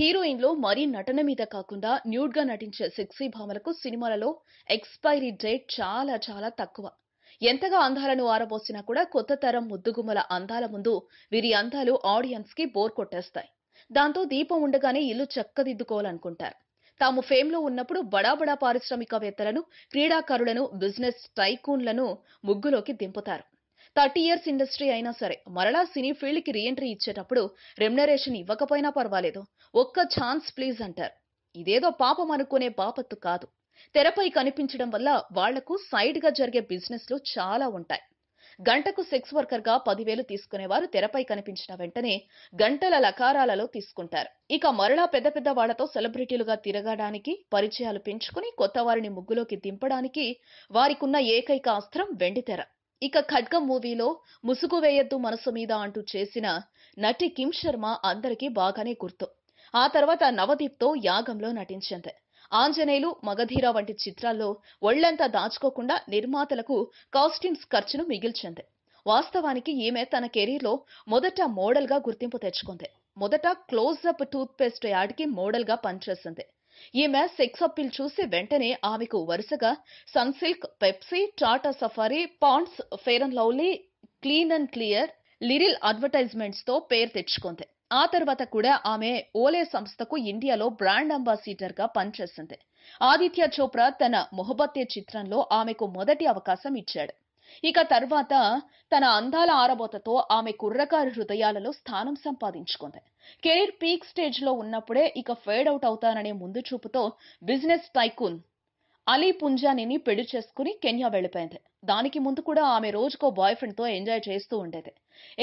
హీరోయిన్లు మరీ నటన మీద కాకుండా న్యూడ్గా నటించే సెక్సీ భామలకు సినిమాలలో ఎక్స్పైరీ డేట్ చాలా చాలా తక్కువ ఎంతగా అందాలను ఆరబోసినా కూడా కొత్త తరం ముద్దుగుమ్మల అందాల ముందు వీరి అందాలు ఆడియన్స్కి బోర్ కొట్టేస్తాయి దాంతో దీపం ఉండగానే ఇల్లు చక్కదిద్దుకోవాలనుకుంటారు తాము ఫేమ్లో ఉన్నప్పుడు బడాబడా పారిశ్రామికవేత్తలను క్రీడాకారులను బిజినెస్ టైకూన్లను ముగ్గులోకి దింపుతారు థర్టీ ఇయర్స్ ఇండస్ట్రీ అయినా సరే మరలా సినీ ఫీల్డ్కి రీఎంట్రీ ఇచ్చేటప్పుడు రెమ్యునరేషన్ ఇవ్వకపోయినా పర్వాలేదు ఒక్క ఛాన్స్ ప్లీజ్ అంటారు ఇదేదో పాపం అనుకునే బాపత్తు కాదు తెరపై కనిపించడం వల్ల వాళ్లకు సైడ్గా జరిగే బిజినెస్లు చాలా ఉంటాయి గంటకు సెక్స్ వర్కర్గా పదివేలు తీసుకునేవారు తెరపై కనిపించిన వెంటనే గంటల లకారాలలో తీసుకుంటారు ఇక మరలా పెద్ద పెద్ద వాళ్లతో సెలబ్రిటీలుగా తిరగడానికి పరిచయాలు పెంచుకుని కొత్త వారిని ముగ్గులోకి దింపడానికి వారికున్న ఏకైక అస్త్రం వెండితెర ఇక ఖడ్గం మూవీలో ముసుగు వేయద్దు మనసు మీద అంటూ చేసిన నటి కిమ్ శర్మ అందరికీ బాగానే గుర్తు ఆ తర్వాత నవదీప్తో యాగంలో నటించింది ఆంజనేయులు మగధీర వంటి చిత్రాల్లో ఒళ్లంతా దాచుకోకుండా నిర్మాతలకు కాస్ట్యూమ్స్ ఖర్చును మిగిల్చింది వాస్తవానికి ఈమె తన కెరీర్లో మొదట మోడల్గా గుర్తింపు తెచ్చుకుంది మొదట క్లోజ్అప్ టూత్ పేస్ట్ యాడ్కి మోడల్గా పనిచేసింది ఈమె సెక్స్ అప్పీల్ చూసి వెంటనే ఆమెకు వరుసగా Sunsilk Pepsi Tata Safari Ponds Fair and Lovely Clean and Clear Liril advertisements తో పేరు తెచ్చుకుంది ఆ తర్వాత కూడా ఆమె ఓలే సంస్థకు ఇండియాలో బ్రాండ్ అంబాసిడర్ గా పనిచేసింది ఆదిత్య చోప్రా తన మొహబత్తే చిత్రంలో ఆమెకు మొదటి అవకాశం ఇచ్చాడు ఇక తర్వాత తన అందాల ఆరబోతతో ఆమె కుర్రకారు హృదయాలలో స్థానం సంపాదించుకుంది కెరీర్ పీక్ స్టేజ్ లో ఉన్నప్పుడే ఇక ఫేడ్ అవుట్ అవుతాననే ముందు చూపుతో బిజినెస్ టైకూన్ అలీ పుంజానిని పెళ్లి చేసుకుని కెన్యా వెళ్ళిపోయింది దానికి ముందు కూడా ఆమె రోజుకో బాయ్ ఫ్రెండ్ తో ఎంజాయ్ చేస్తూ ఉండేది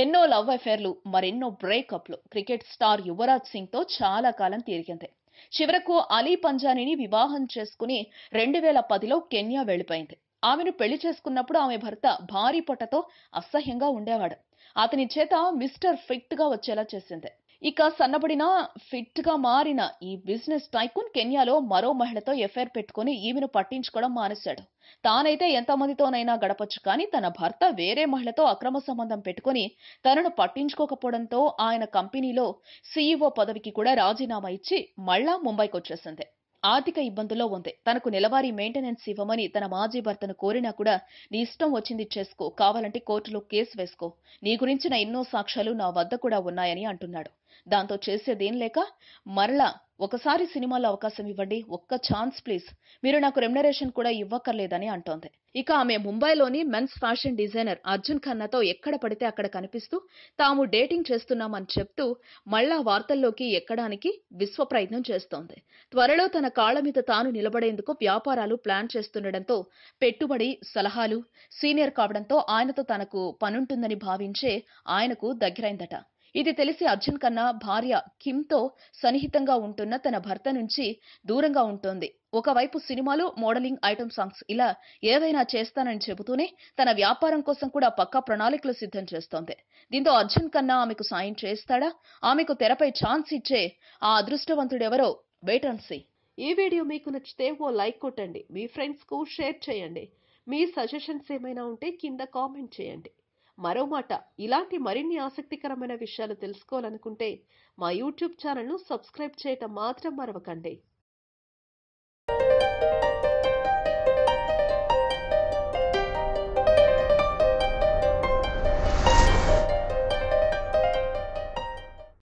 ఎన్నో లవ్ అఫేర్లు మరెన్నో బ్రేకప్లు క్రికెట్ స్టార్ యువరాజ్ సింగ్ తో చాలా కాలం తిరిగింది చివరకు అలీ పంజానిని వివాహం చేసుకుని రెండు వేల పదిలో కెన్యా వెళ్ళిపోయింది ఆమెను పెళ్లి చేసుకున్నప్పుడు ఆమె భర్త భారీ పొట్టతో అసహ్యంగా ఉండేవాడు అతని చేత మిస్టర్ ఫిట్ గా వచ్చేలా చేసింది ఇక సన్నబడిన ఫిట్ గా మారిన ఈ బిజినెస్ టైకూన్ కెన్యాలో మరో మహిళతో ఎఫ్ఐఆర్ పెట్టుకుని ఈమెను పట్టించుకోవడం మానేశాడు తానైతే ఎంతమందితోనైనా గడపచ్చు కానీ తన భర్త వేరే మహిళతో అక్రమ సంబంధం పెట్టుకుని తనను పట్టించుకోకపోవడంతో ఆయన కంపెనీలో సీఈఓ పదవికి కూడా రాజీనామా ఇచ్చి మళ్ళా ముంబైకి వచ్చేసింది ఆర్థిక ఇబ్బందుల్లో ఉంది తనకు నెలవారీ మెయింటెనెన్స్ ఇవ్వమని తన మాజీ భర్తను కోరినా కూడా నీ ఇష్టం వచ్చింది చేసుకో కావాలంటే కోర్టులో కేసు వేసుకో నీ గురించిన ఎన్నో సాక్ష్యాలు నా వద్ద కూడా ఉన్నాయని అంటున్నాడు దాంతో చేసేదేం లేక మరలా ఒకసారి సినిమాలో అవకాశం ఇవ్వండి ఒక్క ఛాన్స్ ప్లీజ్ మీరు నాకు రెమ్యునరేషన్ కూడా ఇవ్వక్కర్లేదని అంటోంది ఇక ఆమె ముంబైలోని మెన్స్ ఫ్యాషన్ డిజైనర్ అర్జున్ ఖన్నాతో ఎక్కడ పడితే అక్కడ కనిపిస్తూ తాము డేటింగ్ చేస్తున్నామని చెప్తూ మళ్ళా వార్తల్లోకి ఎక్కడానికి విశ్వ ప్రయత్నం చేస్తోంది త్వరలో తన కాళ్ల మీద తాను నిలబడేందుకు వ్యాపారాలు ప్లాన్ చేస్తుండటంతో పెట్టుబడి సలహాలు సీనియర్ కావడంతో ఆయనతో తనకు పనుంటుందని భావించే ఆయనకు దగ్గరైందట ఇది తెలిసి అర్జున్ కన్నా భార్య కిమ్తో సన్నిహితంగా ఉంటున్న తన భర్త నుంచి దూరంగా ఉంటోంది ఒకవైపు సినిమాలు మోడలింగ్ ఐటమ్ సాంగ్స్ ఇలా ఏవైనా చేస్తానని చెబుతూనే తన వ్యాపారం కోసం కూడా పక్కా ప్రణాళికలు సిద్ధం చేస్తోంది దీంతో అర్జున్ కన్నా ఆమెకు సాయం చేస్తాడా ఆమెకు తెరపై ఛాన్స్ ఇచ్చే ఆ అదృష్టవంతుడెవరో వెయిట్ ఈ వీడియో మీకు నచ్చితే ఓ లైక్ కొట్టండి మీ ఫ్రెండ్స్కు షేర్ చేయండి మీ సజెషన్స్ ఏమైనా ఉంటే కింద కామెంట్ చేయండి మరో మాట ఇలాంటి మరిన్ని ఆసక్తికరమైన విషయాలు తెలుసుకోవాలనుకుంటే మా యూట్యూబ్ ఛానల్ను సబ్స్క్రైబ్ చేయటం మాత్రం మరవకండి